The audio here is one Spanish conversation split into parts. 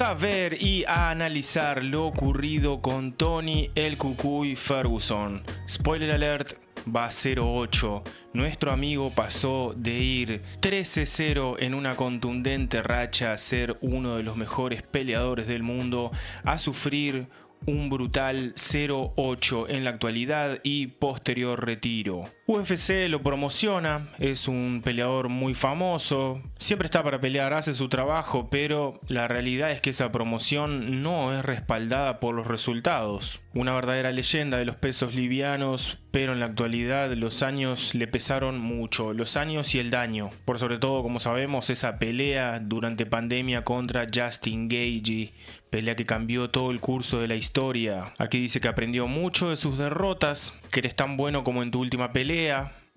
a ver y a analizar lo ocurrido con Tony el Cucuy Ferguson. Spoiler alert, va 0-8. Nuestro amigo pasó de ir 13-0 en una contundente racha a ser uno de los mejores peleadores del mundo a sufrir un brutal 0-8 en la actualidad y posterior retiro. UFC lo promociona, es un peleador muy famoso, siempre está para pelear, hace su trabajo, pero la realidad es que esa promoción no es respaldada por los resultados. Una verdadera leyenda de los pesos livianos, pero en la actualidad los años le pesaron mucho, los años y el daño. Por sobre todo, como sabemos, esa pelea durante pandemia contra Justin Gagey, pelea que cambió todo el curso de la historia. Aquí dice que aprendió mucho de sus derrotas, que eres tan bueno como en tu última pelea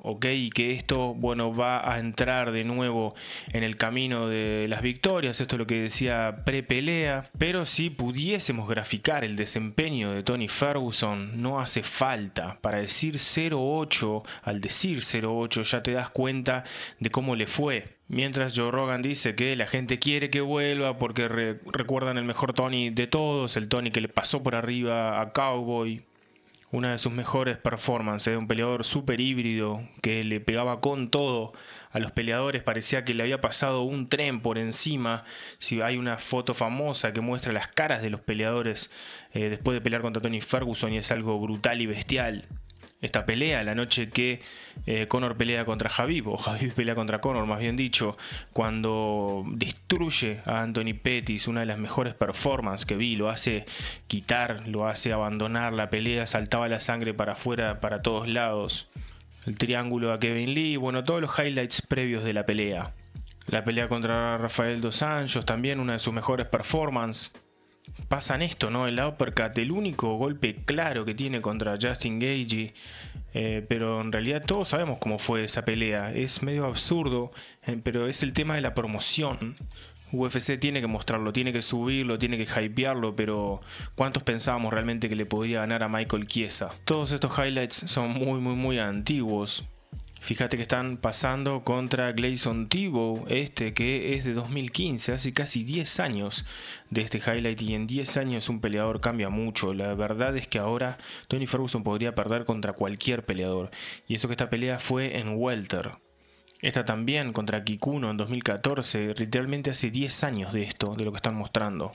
¿ok? Y que esto, bueno, va a entrar de nuevo en el camino de las victorias, esto es lo que decía pre pero si pudiésemos graficar el desempeño de Tony Ferguson, no hace falta, para decir 08. al decir 08 ya te das cuenta de cómo le fue, Mientras Joe Rogan dice que la gente quiere que vuelva porque recuerdan el mejor Tony de todos, el Tony que le pasó por arriba a Cowboy, una de sus mejores performances, un peleador súper híbrido que le pegaba con todo a los peleadores, parecía que le había pasado un tren por encima. Si hay una foto famosa que muestra las caras de los peleadores eh, después de pelear contra Tony Ferguson y es algo brutal y bestial esta pelea, la noche que eh, Conor pelea contra Javib, o Javib pelea contra Conor, más bien dicho, cuando destruye a Anthony Pettis, una de las mejores performances que vi, lo hace quitar, lo hace abandonar la pelea, saltaba la sangre para afuera, para todos lados, el triángulo a Kevin Lee, bueno, todos los highlights previos de la pelea. La pelea contra Rafael Dos Anjos, también una de sus mejores performances pasan esto, ¿no? El uppercut, el único golpe claro que tiene contra Justin Gage. Eh, pero en realidad todos sabemos cómo fue esa pelea. Es medio absurdo, eh, pero es el tema de la promoción. UFC tiene que mostrarlo, tiene que subirlo, tiene que hypearlo, pero ¿cuántos pensábamos realmente que le podía ganar a Michael Chiesa? Todos estos highlights son muy, muy, muy antiguos. Fíjate que están pasando contra Gleison Tibo, este que es de 2015, hace casi 10 años de este highlight y en 10 años un peleador cambia mucho. La verdad es que ahora Tony Ferguson podría perder contra cualquier peleador y eso que esta pelea fue en welter. Esta también contra Kikuno en 2014, literalmente hace 10 años de esto, de lo que están mostrando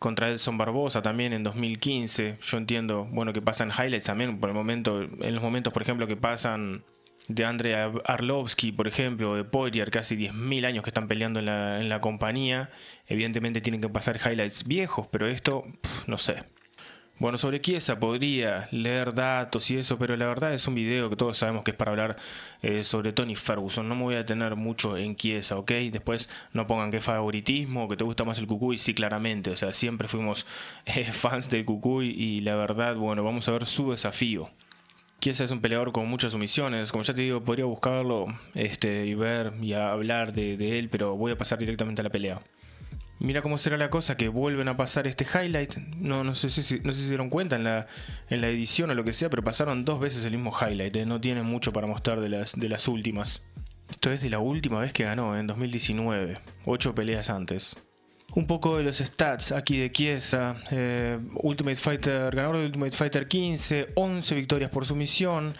contra Edson Barbosa también en 2015. Yo entiendo, bueno, que pasan highlights también por el momento, en los momentos, por ejemplo, que pasan de Andrei Arlovsky, por ejemplo, de Poirier, casi 10.000 años que están peleando en la, compañía. Evidentemente tienen que pasar highlights viejos, pero esto, no sé. Bueno, sobre Kiesa podría leer datos y eso, pero la verdad es un video que todos sabemos que es para hablar eh, sobre Tony Ferguson. No me voy a tener mucho en Kiesa, ¿ok? Después no pongan que favoritismo, que te gusta más el Cucuy, sí, claramente. O sea, siempre fuimos eh, fans del Cucuy y la verdad, bueno, vamos a ver su desafío. Kiesa es un peleador con muchas omisiones. Como ya te digo, podría buscarlo este, y ver y hablar de, él, pero voy a pasar directamente a la pelea. Mira cómo será la cosa que vuelven a pasar este highlight. No, no, sé, si, no se dieron cuenta en la, edición o lo que sea, pero pasaron dos veces el mismo highlight. ¿eh? No tienen mucho para mostrar de las, de las últimas. Esto es de la última vez que ganó, ¿eh? en 2019, Ocho peleas antes. Un poco de los stats aquí de Kiesa, eh, Ultimate Fighter, ganador de Ultimate Fighter 15, 11 victorias por sumisión.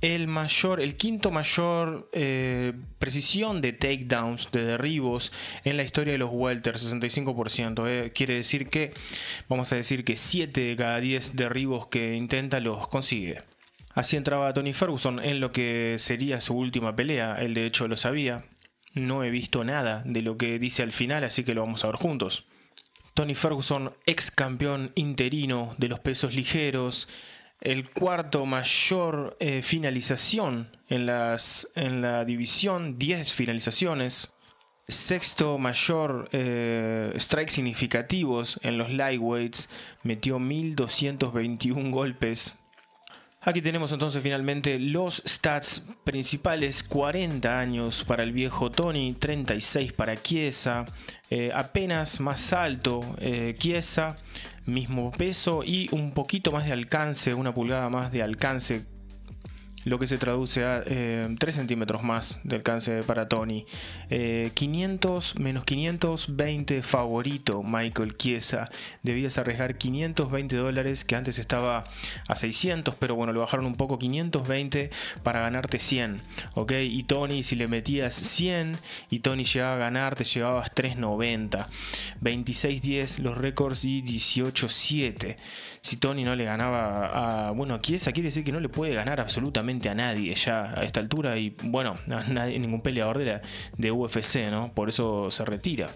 El mayor, el quinto mayor eh, precisión de takedowns, de derribos en la historia de los welter, 65%. Eh, quiere decir que, vamos a decir que 7 de cada 10 derribos que intenta los consigue. Así entraba Tony Ferguson en lo que sería su última pelea, él de hecho lo sabía, no he visto nada de lo que dice al final, así que lo vamos a ver juntos. Tony Ferguson, ex campeón interino de los pesos ligeros, el cuarto mayor eh, finalización en, la división, 10 finalizaciones. Sexto mayor eh, strike significativos en los lightweights, metió 1221 golpes Aquí tenemos entonces finalmente los stats principales, 40 años para el viejo Tony, 36 para Chiesa, eh, apenas más alto Kiesa, eh, Chiesa, mismo peso y un poquito más de alcance, una pulgada más de alcance lo que se traduce a 3 eh, centímetros más de alcance para Tony. 500 eh, menos 520 favorito Michael Chiesa. Debías arriesgar 520 dólares que antes estaba a 600, pero bueno, lo bajaron un poco 520 para ganarte 100. ¿ok? Y Tony, si le metías 100 y Tony llegaba a ganar, te llevabas 390. 26-10 los récords y 187 Si Tony no le ganaba a... Bueno, Chiesa quiere decir que no le puede ganar absolutamente a nadie ya a esta altura y bueno, nadie, ningún peleador de, de UFC, ¿no? Por eso se retira.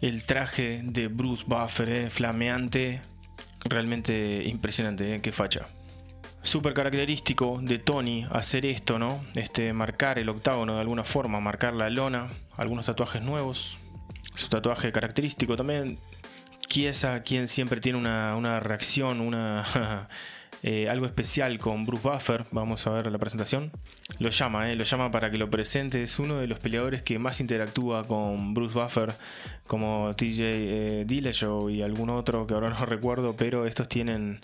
El traje de Bruce Buffer, eh, flameante, realmente impresionante, Que eh, qué facha. Super característico de Tony hacer esto, ¿no? Este, marcar el octágono de alguna forma, marcar la lona, algunos tatuajes nuevos, su tatuaje característico también. Kiesa, quien siempre tiene una, una reacción, una... Eh, algo especial con Bruce Buffer, vamos a ver la presentación. Lo llama, eh, lo llama para que lo presente, es uno de los peleadores que más interactúa con Bruce Buffer, como TJ eh, Dillashaw y algún otro que ahora no recuerdo, pero estos tienen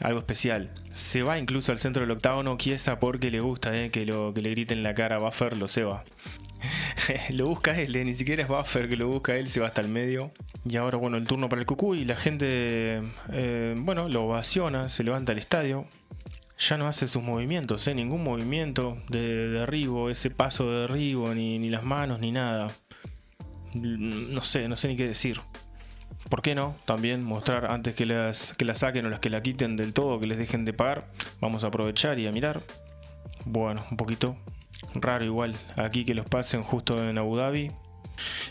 algo especial. Se va incluso al centro del octágono, Kiesa, porque le gusta eh, que, lo, que le griten la cara a Buffer, lo se va. lo busca él, eh, ni siquiera es Buffer que lo busca él, se va hasta el medio. Y ahora, bueno, el turno para el Cucú y la gente, eh, bueno, lo ovaciona, se levanta al estadio. Ya no hace sus movimientos, ningún movimiento de derribo, ese paso de derribo, ni, ni las manos, ni nada. No sé, no sé ni qué decir. ¿por qué no? También mostrar antes que las que la saquen o las que la quiten del todo, que les dejen de pagar. Vamos a aprovechar y a mirar. Bueno, un poquito raro igual aquí que los pasen justo en Abu Dhabi.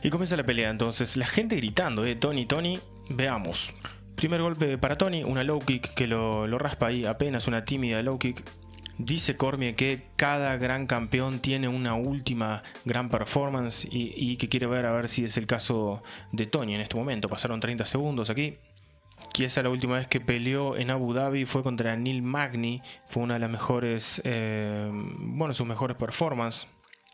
Y comienza la pelea entonces, la gente gritando, eh, Tony, Tony, veamos. Primer golpe para Tony, una low kick que lo, lo raspa ahí, apenas una tímida low kick. Dice Cormier que cada gran campeón tiene una última gran performance y, que quiere ver a ver si es el caso de Tony en este momento. Pasaron 30 segundos aquí. Chiesa la última vez que peleó en Abu Dhabi fue contra Neil Magni. Fue una de las mejores, eh, bueno, sus mejores performances.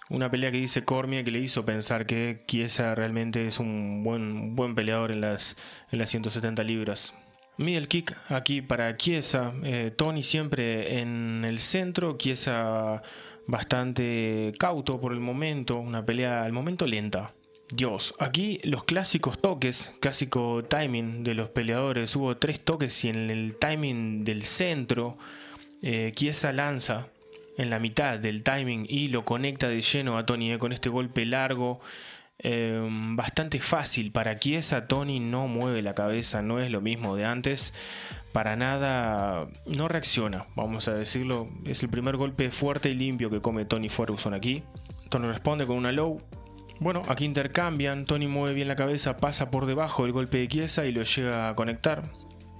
Una pelea que dice Cormier que le hizo pensar que Kiesa realmente es un buen, buen peleador en las, en las 170 libras. Middle kick aquí para Kiesa, eh, Tony siempre en el centro. Kiesa bastante cauto por el momento. Una pelea al momento lenta. Dios, aquí los clásicos toques, clásico timing de los peleadores. Hubo tres toques y en el timing del centro, Kiesa eh, lanza en la mitad del timing y lo conecta de lleno a Tony eh, con este golpe largo. Em, bastante fácil. Para Kiesa Tony no mueve la cabeza, no es lo mismo de antes. Para nada, no reacciona, vamos a decirlo. Es el primer golpe fuerte y limpio que come Tony Ferguson aquí. Tony responde con una low. Bueno, aquí intercambian, Tony mueve bien la cabeza, pasa por debajo del golpe de quiesa y lo llega a conectar.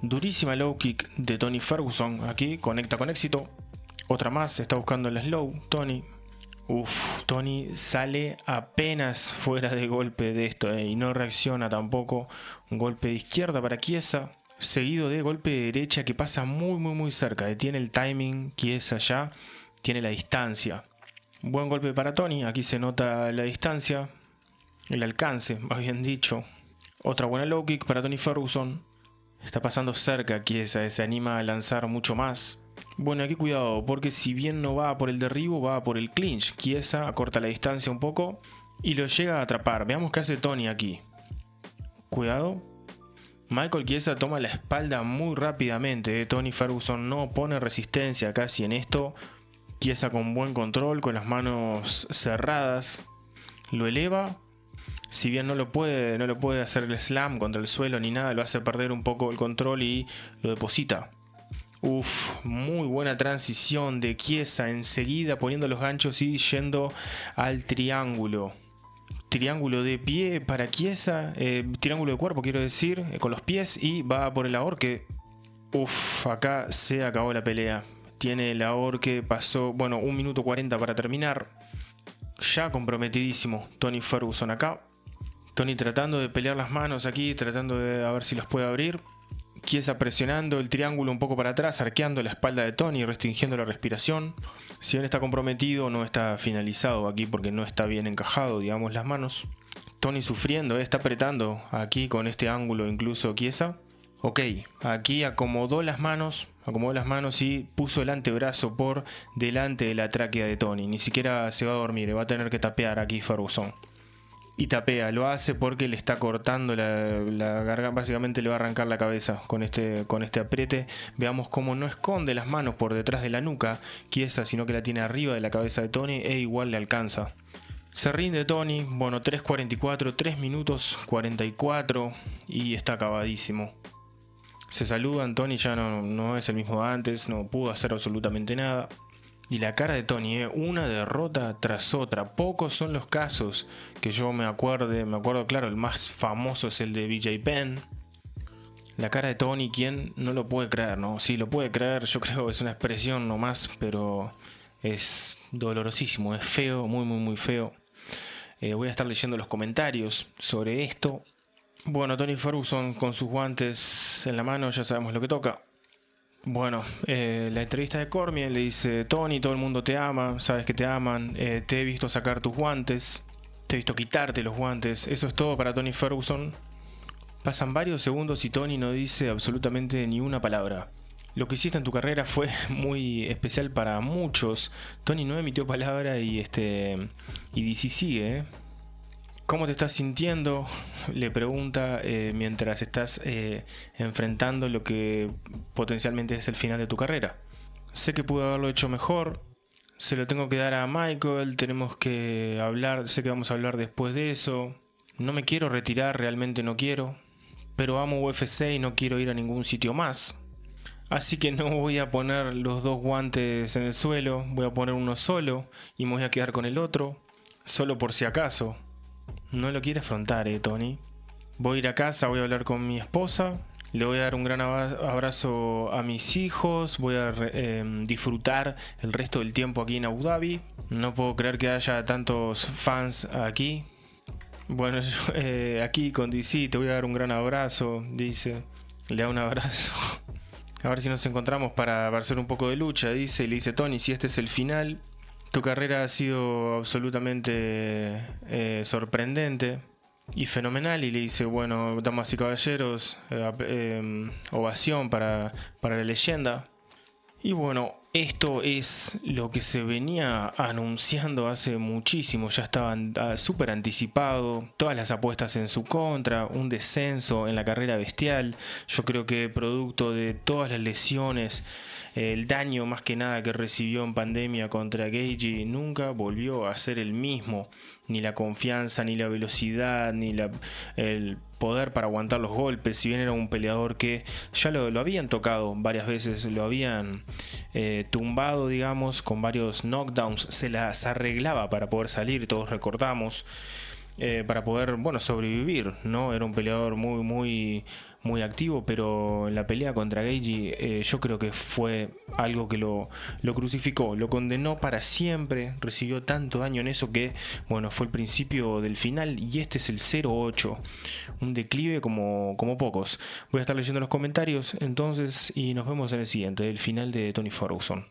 Durísima low kick de Tony Ferguson aquí, conecta con éxito. Otra más, está buscando el slow, Tony Uf, Tony sale apenas fuera de golpe de esto eh, y no reacciona tampoco. Un golpe de izquierda para Kiesa. seguido de golpe de derecha que pasa muy muy muy cerca. Eh, tiene el timing, Kiesa ya, tiene la distancia. Buen golpe para Tony, aquí se nota la distancia, el alcance, más bien dicho. Otra buena low kick para Tony Ferguson. Está pasando cerca Kiesa, eh, se anima a lanzar mucho más. Bueno, aquí cuidado, porque si bien no va por el derribo, va por el clinch. Kiesa acorta la distancia un poco y lo llega a atrapar. Veamos qué hace Tony aquí. Cuidado. Michael Kiesa toma la espalda muy rápidamente. Eh. Tony Ferguson no pone resistencia casi en esto. Kiesa con buen control, con las manos cerradas. Lo eleva. Si bien no lo puede, no lo puede hacer el slam contra el suelo ni nada, lo hace perder un poco el control y lo deposita. Uf, muy buena transición de quiesa enseguida poniendo los ganchos y yendo al triángulo. Triángulo de pie para quiesa, eh, triángulo de cuerpo quiero decir, eh, con los pies y va por el ahorque. Uf, acá se acabó la pelea. Tiene el ahorque, pasó, bueno, un minuto 40 para terminar. Ya comprometidísimo Tony Ferguson acá. Tony tratando de pelear las manos aquí, tratando de a ver si los puede abrir. Kiesa presionando el triángulo un poco para atrás, arqueando la espalda de Tony, restringiendo la respiración. Si bien está comprometido, no está finalizado aquí porque no está bien encajado, digamos, las manos. Tony sufriendo, eh, está apretando aquí con este ángulo incluso Kiesa. Ok, aquí acomodó las manos, acomodó las manos y puso el antebrazo por delante de la tráquea de Tony. Ni siquiera se va a dormir, eh, va a tener que tapear aquí Ferguson. Y tapea, lo hace porque le está cortando la, garganta, básicamente le va a arrancar la cabeza con este, con este apriete. Veamos cómo no esconde las manos por detrás de la nuca, quiesa, sino que la tiene arriba de la cabeza de Tony e igual le alcanza. Se rinde Tony, bueno, 3.44, 3 minutos 44 y está acabadísimo. Se saludan, Tony ya no, no es el mismo de antes, no pudo hacer absolutamente nada. Y la cara de Tony, ¿eh? una derrota tras otra. Pocos son los casos que yo me acuerde. Me acuerdo, claro, el más famoso es el de BJ Penn. La cara de Tony, quien no lo puede creer, ¿no? si lo puede creer, yo creo que es una expresión nomás, pero es dolorosísimo, es feo, muy, muy, muy feo. Eh, voy a estar leyendo los comentarios sobre esto. Bueno, Tony Ferguson con sus guantes en la mano, ya sabemos lo que toca. Bueno, eh, la entrevista de Cormier le dice, Tony, todo el mundo te ama, sabes que te aman, eh, te he visto sacar tus guantes, te he visto quitarte los guantes, eso es todo para Tony Ferguson. Pasan varios segundos y Tony no dice absolutamente ni una palabra. Lo que hiciste en tu carrera fue muy especial para muchos. Tony no emitió palabra y este y dice sigue, ¿eh? ¿Cómo te estás sintiendo? Le pregunta eh, mientras estás eh, enfrentando lo que potencialmente es el final de tu carrera. Sé que pude haberlo hecho mejor, se lo tengo que dar a Michael, tenemos que hablar, sé que vamos a hablar después de eso. No me quiero retirar, realmente no quiero, pero amo UFC y no quiero ir a ningún sitio más. Así que no voy a poner los dos guantes en el suelo, voy a poner uno solo y me voy a quedar con el otro, solo por si acaso no lo quiere afrontar, eh, Tony. Voy a ir a casa, voy a hablar con mi esposa, le voy a dar un gran abrazo a mis hijos, voy a em, disfrutar el resto del tiempo aquí en Abu Dhabi. No puedo creer que haya tantos fans aquí. Bueno, eh, aquí con DC te voy a dar un gran abrazo, dice. Le da un abrazo. A ver si nos encontramos para hacer un poco de lucha, dice. le dice Tony, si este es el final, tu carrera ha sido absolutamente eh, sorprendente y fenomenal y le dice, bueno, damas y caballeros, eh, eh, ovación para, para la leyenda. Y bueno, esto es lo que se venía anunciando hace muchísimo, ya estaba ah, súper anticipado, todas las apuestas en su contra, un descenso en la carrera bestial, yo creo que producto de todas las lesiones, el daño más que nada que recibió en pandemia contra Geiji. nunca volvió a ser el mismo, ni la confianza, ni la velocidad, ni el poder para aguantar los golpes, si bien era un peleador que ya lo, habían tocado varias veces, lo habían... Eh, tumbado, digamos, con varios knockdowns, se las arreglaba para poder salir, todos recordamos. Eh, para poder, bueno, sobrevivir, ¿no? Era un peleador muy, muy, muy activo, pero en la pelea contra Geiji, eh, yo creo que fue algo que lo, crucificó, lo condenó para siempre, recibió tanto daño en eso que, bueno, fue el principio del final y este es el 08, un declive como, como pocos. Voy a estar leyendo los comentarios entonces y nos vemos en el siguiente, el final de Tony Ferguson.